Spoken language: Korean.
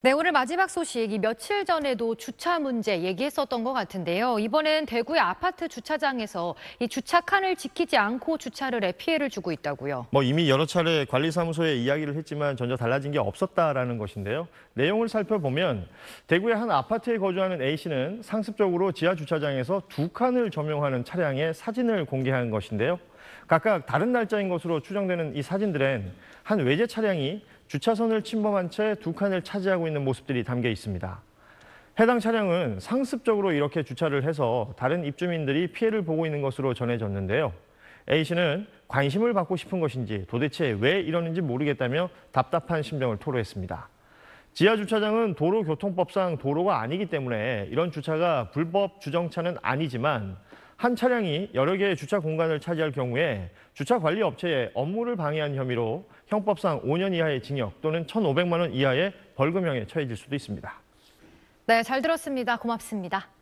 네, 오늘 마지막 소식. 이 며칠 전에도 주차 문제 얘기했었던 것 같은데요. 이번엔 대구의 아파트 주차장에서 이 주차 칸을 지키지 않고 주차를 해 피해를 주고 있다고요. 뭐 이미 여러 차례 관리사무소에 이야기를 했지만 전혀 달라진 게 없었다라는 것인데요. 내용을 살펴보면 대구의 한 아파트에 거주하는 A 씨는 상습적으로 지하 주차장에서 두 칸을 점용하는 차량의 사진을 공개한 것인데요. 각각 다른 날짜인 것으로 추정되는 이 사진들엔 한 외제 차량이 주차선을 침범한 채 두 칸을 차지하고 있는 모습들이 담겨 있습니다. 해당 차량은 상습적으로 이렇게 주차를 해서 다른 입주민들이 피해를 보고 있는 것으로 전해졌는데요. A씨는 관심을 받고 싶은 것인지 도대체 왜 이러는지 모르겠다며 답답한 심정을 토로했습니다. 지하 주차장은 도로교통법상 도로가 아니기 때문에 이런 주차가 불법 주정차는 아니지만 한 차량이 여러 개의 주차 공간을 차지할 경우에 주차 관리 업체의 업무를 방해한 혐의로 형법상 5년 이하의 징역 또는 1,500만 원 이하의 벌금형에 처해질 수도 있습니다. 네, 잘 들었습니다. 고맙습니다.